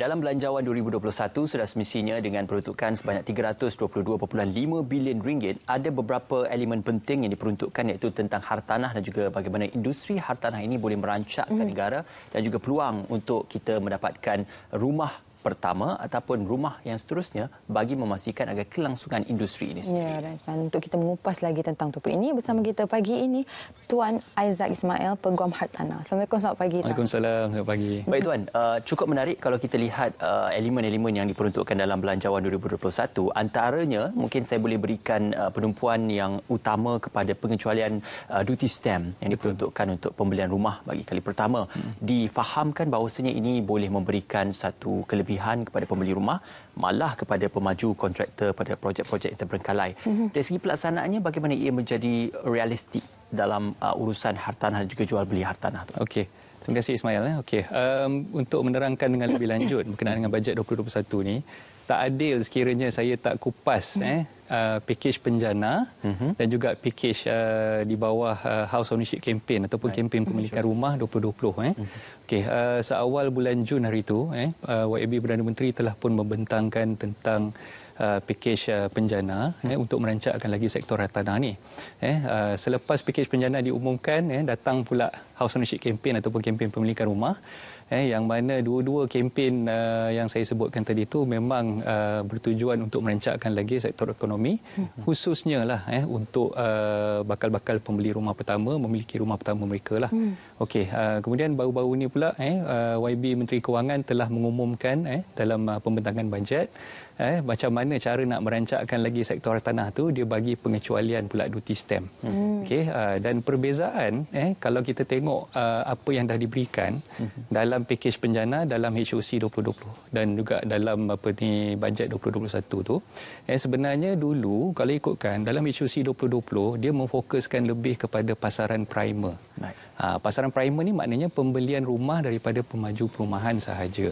Dalam belanjawan 2021, sudah semestinya dengan peruntukan sebanyak 322.5 bilion ringgit, ada beberapa elemen penting yang diperuntukkan iaitu tentang hartanah dan juga bagaimana industri hartanah ini boleh merancakkan mm. negara dan juga peluang untuk kita mendapatkan rumah pertama ataupun rumah yang seterusnya bagi memastikan agar kelangsungan industri ini ya, sendiri. Ya, Razman. Untuk kita mengupas lagi tentang topik ini, bersama kita pagi ini, Tuan Aizad Ismail, Peguam Hartana. Assalamualaikum, selamat pagi. Waalaikumsalam, selamat pagi. Baik, Tuan. Uh, cukup menarik kalau kita lihat uh, elemen-elemen yang diperuntukkan dalam Belanjawan 2021. Antaranya, mungkin saya boleh berikan uh, penumpuan yang utama kepada pengecualian uh, duty stamp yang diperuntukkan Betul. untuk pembelian rumah bagi kali pertama. Hmm. Difahamkan bahawasanya ini boleh memberikan satu kelebihan berlebihan kepada pembeli rumah malah kepada pemaju kontraktor pada projek-projek yang terbengkalai. Mm-hmm. Dari segi pelaksanaannya bagaimana ia menjadi realistik dalam uh, urusan hartanah dan juga jual beli hartanah tu? Okey. Terima kasih Ismail. Eh. Okey. Um, untuk menerangkan dengan lebih lanjut berkenaan dengan bajet 2021 ini tak adil sekiranya saya tak kupas hmm. eh uh, package penjana hmm. dan juga package uh, di bawah uh, house ownership campaign ataupun right. kempen mhm. pemilikan rumah 2020 eh. Hmm. Okey, uh, seawal bulan Jun hari itu eh uh, YB Perdana Menteri telah pun membentangkan tentang Uh, pakej uh, penjana eh, hmm. untuk merancakkan lagi sektor tanah ni. Eh, uh, selepas pakej penjana diumumkan, eh, datang pula House Ownership Campaign ataupun kempen pemilikan rumah eh, yang mana dua-dua kempen uh, yang saya sebutkan tadi itu memang uh, bertujuan untuk merancakkan lagi sektor ekonomi mhm. khususnya lah eh, untuk uh, bakal-bakal pembeli rumah pertama memiliki rumah pertama mereka lah. Mm. Okey, uh, kemudian baru-baru ini pula eh, uh, YB Menteri Kewangan telah mengumumkan eh, dalam uh, pembentangan bajet eh macam mana cara nak merancakkan lagi sektor tanah tu dia bagi pengecualian pula duty stamp hmm. okey uh, dan perbezaan eh kalau kita tengok uh, apa yang dah diberikan hmm. dalam dalam pakej penjana dalam HOC 2020 dan juga dalam apa ni bajet 2021 tu eh sebenarnya dulu kalau ikutkan dalam HOC 2020 dia memfokuskan lebih kepada pasaran primer. Ha, pasaran primer ni maknanya pembelian rumah daripada pemaju perumahan sahaja.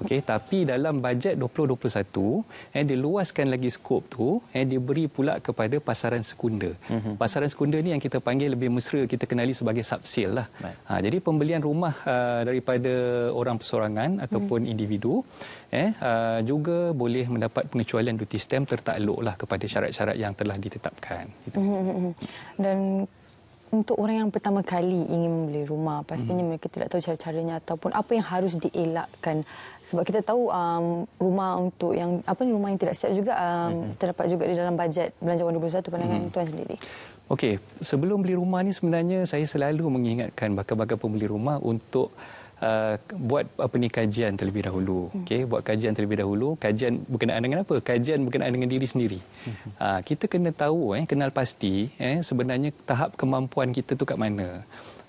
Okey, tapi dalam bajet 2021, eh diluaskan lagi skop tu, eh diberi pula kepada pasaran sekunder. Mm-hmm. Pasaran sekunder ni yang kita panggil lebih mesra kita kenali sebagai subsale lah. Right. Ha, jadi pembelian rumah uh, daripada orang persorangan mhm. ataupun mm. individu eh uh, juga boleh mendapat pengecualian duty stamp tertakluklah kepada syarat-syarat yang telah ditetapkan. Mm-hmm. Dan untuk orang yang pertama kali ingin membeli rumah, pastinya mereka tidak tahu cara-caranya ataupun apa yang harus dielakkan. Sebab kita tahu um, rumah untuk yang apa ni rumah yang tidak siap juga um, terdapat juga di dalam bajet belanjawan 2021 pandangan hmm. tuan sendiri. Okey, sebelum beli rumah ni sebenarnya saya selalu mengingatkan bakal-bakal pembeli rumah untuk uh, buat apa ni kajian terlebih dahulu hmm. okey buat kajian terlebih dahulu kajian berkenaan dengan apa kajian berkenaan dengan diri sendiri hmm. uh, kita kena tahu eh kenal pasti eh sebenarnya tahap kemampuan kita tu kat mana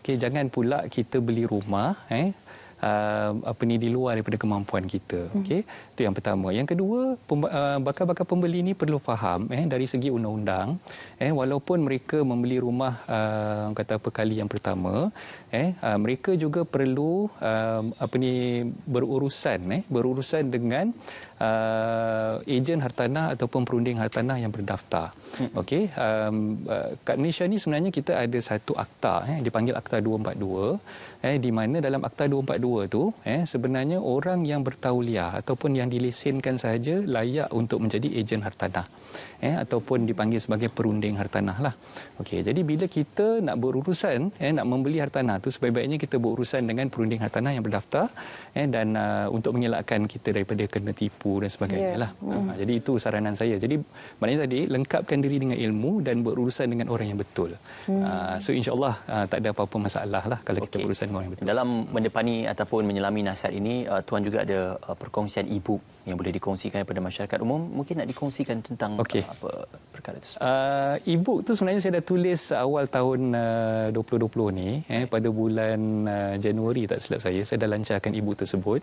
okey jangan pula kita beli rumah eh uh, apa ni di luar daripada kemampuan kita hmm. okey itu yang pertama yang kedua uh, bakal-bakal pembeli ini perlu faham eh dari segi undang-undang eh walaupun mereka membeli rumah uh, kata apa kali yang pertama eh uh, mereka juga perlu uh, apa ni berurusan eh berurusan dengan uh, ejen hartanah ataupun perunding hartanah yang berdaftar. Hmm. Okey, um, uh, kat Malaysia ni sebenarnya kita ada satu akta eh dipanggil akta 242 eh di mana dalam akta 242 tu eh sebenarnya orang yang bertauliah ataupun yang dilesenkan saja layak untuk menjadi ejen hartanah. Eh ataupun dipanggil sebagai perunding hartanah lah. Okey, jadi bila kita nak berurusan eh nak membeli hartanah tu sebaik-baiknya kita berurusan dengan perunding hartanah yang berdaftar eh dan uh, untuk mengelakkan kita daripada kena tipu dan sebagainya yeah. lah. Mm. Ha, jadi itu saranan saya. Jadi maknanya tadi lengkapkan diri dengan ilmu dan berurusan dengan orang yang betul. Mm. Ha, so insyaallah ha, tak ada apa-apa masalah lah kalau okay. kita berurusan dengan orang yang betul. Dalam mendepani ataupun menyelami nasihat ini, uh, tuan juga ada uh, perkongsian ibu yang boleh dikongsikan kepada masyarakat umum. Mungkin nak dikongsikan tentang okay. uh, apa perkara itu? Uh, e tu sebenarnya saya dah tulis awal tahun uh, 2020 ni eh, pada bulan uh, Januari tak silap saya saya dah lancarkan e-book tersebut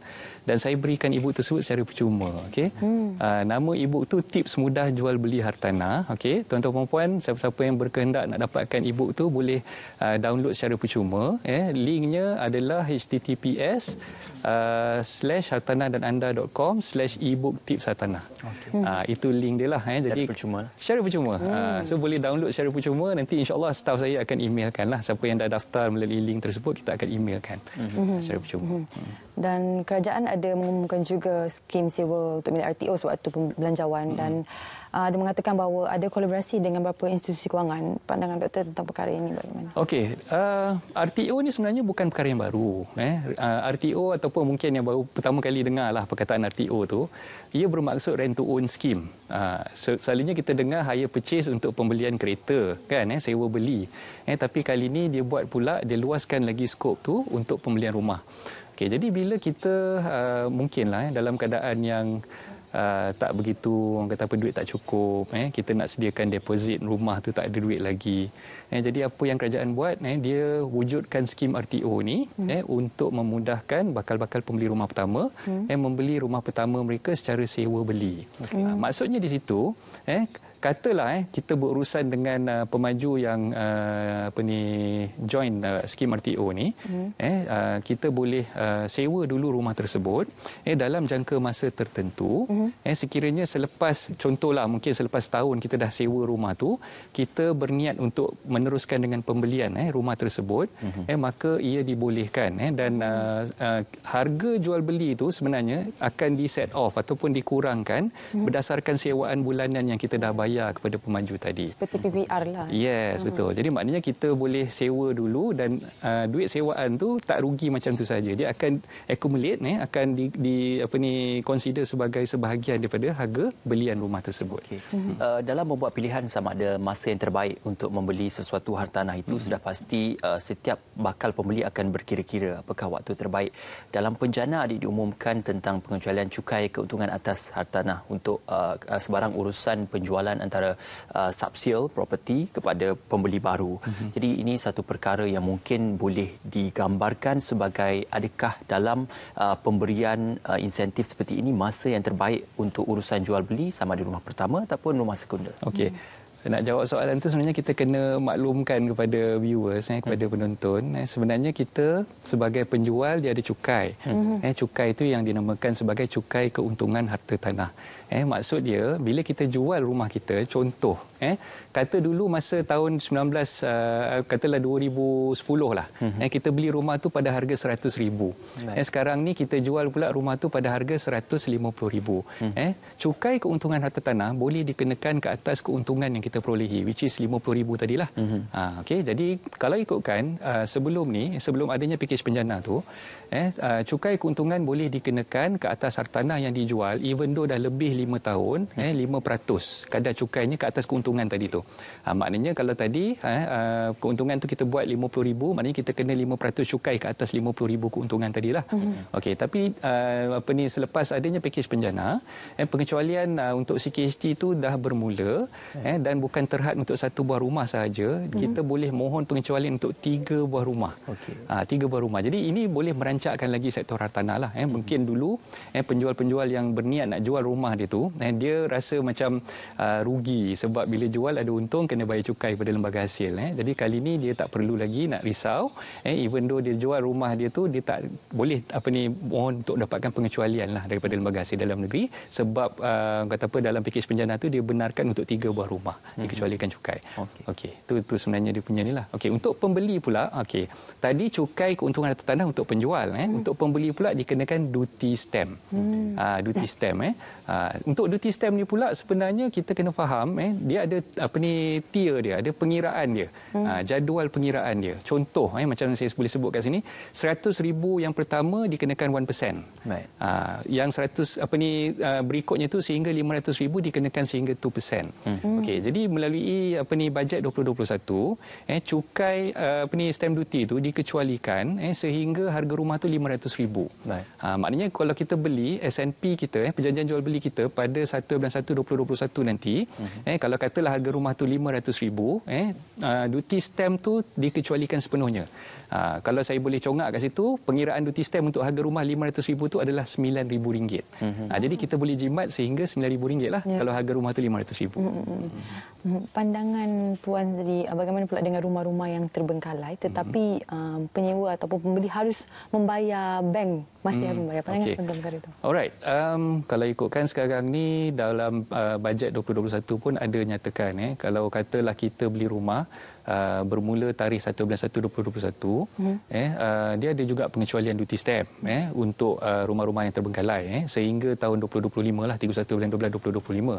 dan saya berikan e-book tersebut secara percuma okay? hmm. uh, nama e tu tips mudah jual beli hartanah okay? tuan-tuan perempuan siapa-siapa yang berkehendak nak dapatkan e tu boleh uh, download secara percuma eh? linknya adalah https uh, slash hartanahdananda.com slash e tips hartanah okay. uh, itu link dia lah eh? jadi lah. secara percuma. Ha, hmm. So boleh download secara percuma. Nanti insyaAllah staff saya akan emailkan lah. Siapa yang dah daftar melalui link tersebut, kita akan emailkan hmm. hmm secara percuma. Hmm. hmm. Dan kerajaan ada mengumumkan juga skim sewa untuk milik RTO sewaktu belanjawan. Hmm. Dan uh, ada mengatakan bahawa ada kolaborasi dengan beberapa institusi kewangan. Pandangan doktor tentang perkara ini bagaimana? Okey. Uh, RTO ini sebenarnya bukan perkara yang baru. Eh. Uh, RTO ataupun mungkin yang baru pertama kali dengarlah perkataan RTO tu, ia bermaksud rent-to-own scheme. Uh, selalunya kita dengar hire purchase untuk pembelian kereta kan eh sewa beli eh tapi kali ini dia buat pula dia luaskan lagi skop tu untuk pembelian rumah okey jadi bila kita uh, mungkinlah eh dalam keadaan yang Uh, tak begitu orang kata apa duit tak cukup eh kita nak sediakan deposit rumah tu tak ada duit lagi eh jadi apa yang kerajaan buat eh dia wujudkan skim RTO ni hmm. eh untuk memudahkan bakal-bakal pembeli rumah pertama hmm. eh membeli rumah pertama mereka secara sewa beli okay. uh, ah, maksudnya di situ eh katalah eh kita berurusan dengan uh, pemaju yang uh, apa ni join uh, skim RTO ni hmm. eh uh, kita boleh uh, sewa dulu rumah tersebut eh dalam jangka masa tertentu hmm. eh sekiranya selepas contohlah mungkin selepas tahun kita dah sewa rumah tu kita berniat untuk meneruskan dengan pembelian eh rumah tersebut hmm. eh maka ia dibolehkan eh dan hmm. uh, uh, harga jual beli itu sebenarnya akan di set off ataupun dikurangkan hmm. berdasarkan sewaan bulanan yang kita dah bayar bayar kepada pemaju tadi. Seperti PVR lah. Yes, hmm. betul. Hmm. Jadi maknanya kita boleh sewa dulu dan uh, duit sewaan tu tak rugi macam tu saja. Dia akan accumulate eh, akan di, di apa ni consider sebagai sebahagian daripada harga belian rumah tersebut. Okay. Hmm. Uh, dalam membuat pilihan sama ada masa yang terbaik untuk membeli sesuatu hartanah itu hmm. sudah pasti uh, setiap bakal pembeli akan berkira-kira apakah waktu terbaik. Dalam penjana ada diumumkan tentang pengecualian cukai keuntungan atas hartanah untuk uh, uh sebarang urusan penjualan perbezaan antara uh, subsale property kepada pembeli baru. Mm-hmm. Jadi ini satu perkara yang mungkin boleh digambarkan sebagai adakah dalam uh, pemberian uh, insentif seperti ini masa yang terbaik untuk urusan jual beli sama di rumah pertama ataupun rumah sekunder. Okey. Mm-hmm nak jawab soalan itu sebenarnya kita kena maklumkan kepada viewers eh kepada hmm. penonton eh sebenarnya kita sebagai penjual dia ada cukai hmm. eh cukai itu yang dinamakan sebagai cukai keuntungan harta tanah eh maksud dia bila kita jual rumah kita contoh eh kata dulu masa tahun 19 uh, katalah 2010 lah hmm. eh kita beli rumah tu pada harga 100,000 right. eh sekarang ni kita jual pula rumah tu pada harga 150,000 hmm. eh cukai keuntungan harta tanah boleh dikenakan ke atas keuntungan yang kita kita perolehi which is 50000 tadilah. Mm-hmm. Ha Okay, jadi kalau ikutkan uh, sebelum ni sebelum adanya pakej penjana tu eh uh, cukai keuntungan boleh dikenakan ke atas hartanah yang dijual even though dah lebih 5 tahun mm-hmm. eh 5% kadar cukainya ke atas keuntungan tadi tu. Ha maknanya kalau tadi eh uh, keuntungan tu kita buat 50000 maknanya kita kena 5% cukai ke atas 50000 keuntungan tadilah. Mm-hmm. Okey tapi uh, apa ni selepas adanya pakej penjana eh pengecualian uh, untuk CKHT tu dah bermula hmm. eh dan pengecualian bukan terhad untuk satu buah rumah sahaja. Hmm. Kita boleh mohon pengecualian untuk tiga buah rumah. Okay. Ha, tiga buah rumah. Jadi ini boleh merancakkan lagi sektor hartanah lah. Eh. Mhm. Mungkin dulu eh, penjual-penjual yang berniat nak jual rumah dia tu, eh, dia rasa macam uh, rugi sebab bila jual ada untung kena bayar cukai pada lembaga hasil. Eh. Jadi kali ini dia tak perlu lagi nak risau. Eh, even though dia jual rumah dia tu, dia tak boleh apa ni mohon untuk dapatkan pengecualian lah daripada lembaga hasil dalam negeri sebab uh, kata apa dalam pakej penjana tu dia benarkan untuk tiga buah rumah mm-hmm. dikecualikan cukai. Okey. Okay. Itu sebenarnya dia punya nilah. Okey, untuk pembeli pula, okey. Tadi cukai keuntungan atas tanah untuk penjual eh. Mm. Untuk pembeli pula dikenakan duty stamp. Mm. Uh, duty ya. stamp eh. Uh, untuk duty stamp ni pula sebenarnya kita kena faham eh, dia ada apa ni tier dia, ada pengiraan dia. Mm. Uh, jadual pengiraan dia. Contoh eh macam saya boleh sebut kat sini, 100,000 yang pertama dikenakan 1%. Right. Uh, yang 100 apa ni berikutnya tu sehingga 500,000 dikenakan sehingga 2%. Mm. Okey, jadi jadi melalui eh, apa ni bajet 2021 eh cukai eh, apa ni stamp duty itu dikecualikan eh sehingga harga rumah tu 500,000. Right. Ha, maknanya kalau kita beli S&P kita eh perjanjian jual beli kita pada 1 bulan 1 2021 nanti mm-hmm. eh kalau katalah harga rumah tu 500,000 eh ah, duty stamp tu dikecualikan sepenuhnya. Ha, kalau saya boleh congak kat situ pengiraan duty stamp untuk harga rumah 500,000 itu adalah RM9,000. Mm-hmm. Ha, jadi kita boleh jimat sehingga RM9,000 lah yeah. kalau harga rumah tu 500,000. Mm-hmm. Mm-hmm. Hmm, pandangan tuan, sendiri ah, bagaimana pula dengan rumah-rumah yang terbengkalai tetapi hmm. uh, penyewa ataupun pembeli harus membayar bank masih hmm. harus membayar. Pandangan okay. tentang perkara itu. Alright. Um, kalau ikutkan sekarang ni dalam uh, bajet 2021 pun ada nyatakan. Eh, kalau katalah kita beli rumah, Uh, bermula tarikh 1 bulan 1 2021 mm-hmm. eh uh, dia ada juga pengecualian duty stamp eh untuk uh, rumah-rumah yang terbengkalai eh sehingga tahun 2025 lah 31 bulan 12 2025. Uh,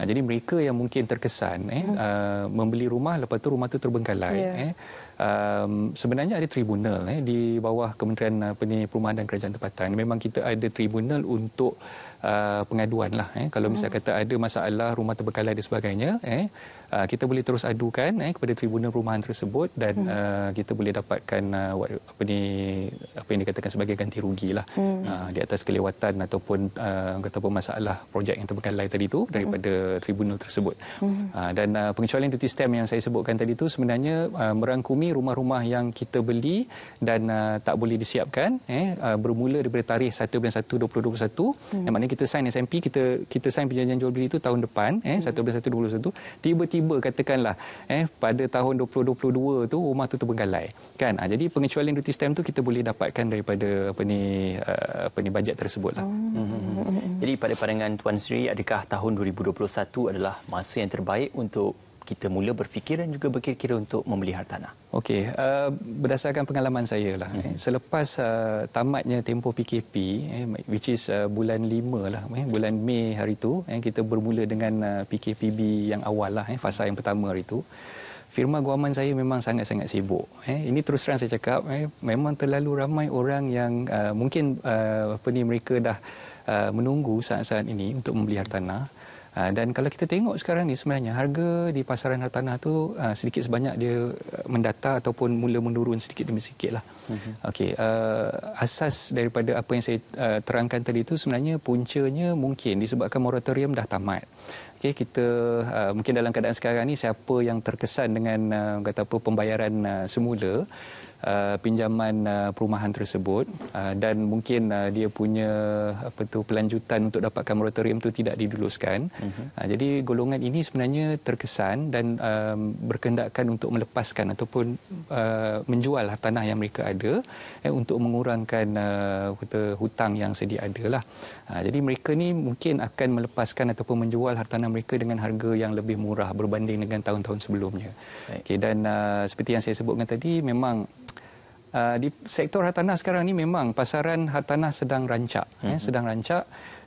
jadi mereka yang mungkin terkesan eh hmm uh, membeli rumah lepas tu rumah tu terbengkalai yeah. eh um, sebenarnya ada tribunal eh, di bawah Kementerian apa uh, ni, Perumahan dan Kerajaan Tempatan. Memang kita ada tribunal untuk uh, pengaduan lah. Eh. Kalau misalnya hmm. kata ada masalah rumah terbekalan dan sebagainya, eh, uh, kita boleh terus adukan eh, kepada tribunal perumahan tersebut dan hmm. uh, kita boleh dapatkan uh, what, apa ni apa yang dikatakan sebagai ganti rugi lah hmm. uh, di atas kelewatan ataupun uh, kata apa masalah projek yang terbekalai tadi itu daripada hmm. tribunal tersebut hmm. uh, dan uh, pengecualian duty stamp yang saya sebutkan tadi itu sebenarnya uh, merangkumi ini rumah-rumah yang kita beli dan uh, tak boleh disiapkan eh uh, bermula daripada tarikh 1 bulan 1 2021 hmm. yang maknanya kita sign SMP kita kita sign perjanjian jual beli itu tahun depan eh 1 bulan 1 2021 tiba-tiba katakanlah eh pada tahun 2022 tu rumah tu terbengkalai kan uh, jadi pengecualian duty stamp tu kita boleh dapatkan daripada apa ni uh, apa ni bajet tersebutlah hmm. Hmm, hmm, hmm. hmm. jadi pada pandangan tuan Sri adakah tahun 2021 adalah masa yang terbaik untuk kita mula berfikir dan juga berkira-kira untuk membeli hartanah? Okey, uh, berdasarkan pengalaman saya lah. Mm-hmm. Eh, selepas uh, tamatnya tempoh PKP, eh, which is uh, bulan 5 lah, eh, bulan Mei hari itu, eh, kita bermula dengan uh, PKPB yang awal lah, eh, fasa yang pertama hari itu. Firma guaman saya memang sangat-sangat sibuk. Eh, ini terus terang saya cakap, eh, memang terlalu ramai orang yang uh, mungkin uh, apa ni mereka dah uh, menunggu saat-saat ini untuk membeli hartanah. Ah, dan kalau kita tengok sekarang ni sebenarnya harga di pasaran hartanah tu uh, sedikit sebanyak dia ah, mendata ataupun mula menurun sedikit demi sedikit lah. Uh-huh. Mhm. Okay, uh, asas daripada apa yang saya uh, terangkan tadi itu sebenarnya puncanya mungkin disebabkan moratorium dah tamat. Okey, kita uh, mungkin dalam keadaan sekarang ni siapa yang terkesan dengan uh, kata apa pembayaran uh, semula Uh, pinjaman uh, perumahan tersebut uh, dan mungkin uh, dia punya apa tu pelanjutan untuk dapatkan moratorium itu tidak diduluskan. Uh-huh. Uh, jadi golongan ini sebenarnya terkesan dan uh, um, berkendakkan untuk melepaskan ataupun uh, menjual hartanah yang mereka ada eh, untuk mengurangkan uh, kata, hutang yang sedia ada Uh, jadi mereka ni mungkin akan melepaskan ataupun menjual hartanah mereka dengan harga yang lebih murah berbanding dengan tahun-tahun sebelumnya. Okay, dan uh, seperti yang saya sebutkan tadi memang Uh, di sektor hartanah sekarang ni memang pasaran hartanah sedang rancak, mm-hmm. eh, hmm. sedang rancak.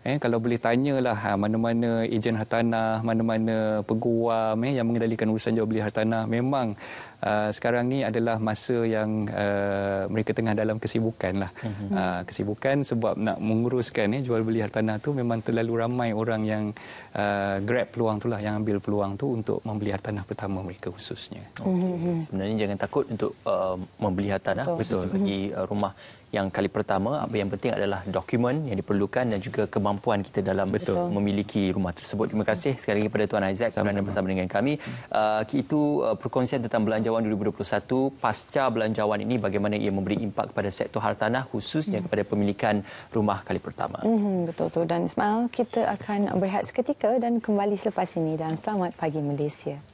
Eh, kalau boleh tanyalah ha, mana-mana ejen hartanah, mana-mana peguam eh, yang mengendalikan urusan jual beli hartanah memang uh, sekarang ni adalah masa yang uh, mereka tengah dalam kesibukan lah. Uh, kesibukan sebab nak menguruskan eh, jual beli hartanah tu memang terlalu ramai orang yang uh, grab peluang tu lah, yang ambil peluang tu untuk membeli hartanah pertama mereka khususnya. Okay. Mhm. Sebenarnya jangan takut untuk uh, membeli hartanah, betul, betul. Mhm. bagi uh, rumah yang kali pertama apa yang penting adalah dokumen yang diperlukan dan juga kemampuan kita dalam Betul. memiliki rumah tersebut. Terima kasih sekali lagi kepada Tuan Isaac kerana bersama dengan kami. Uh, itu uh, perkongsian tentang belanjawan 2021 pasca belanjawan ini bagaimana ia memberi impak kepada sektor hartanah khususnya hmm. kepada pemilikan rumah kali pertama. Hmm, betul tu dan Ismail kita akan berehat seketika dan kembali selepas ini dan selamat pagi Malaysia.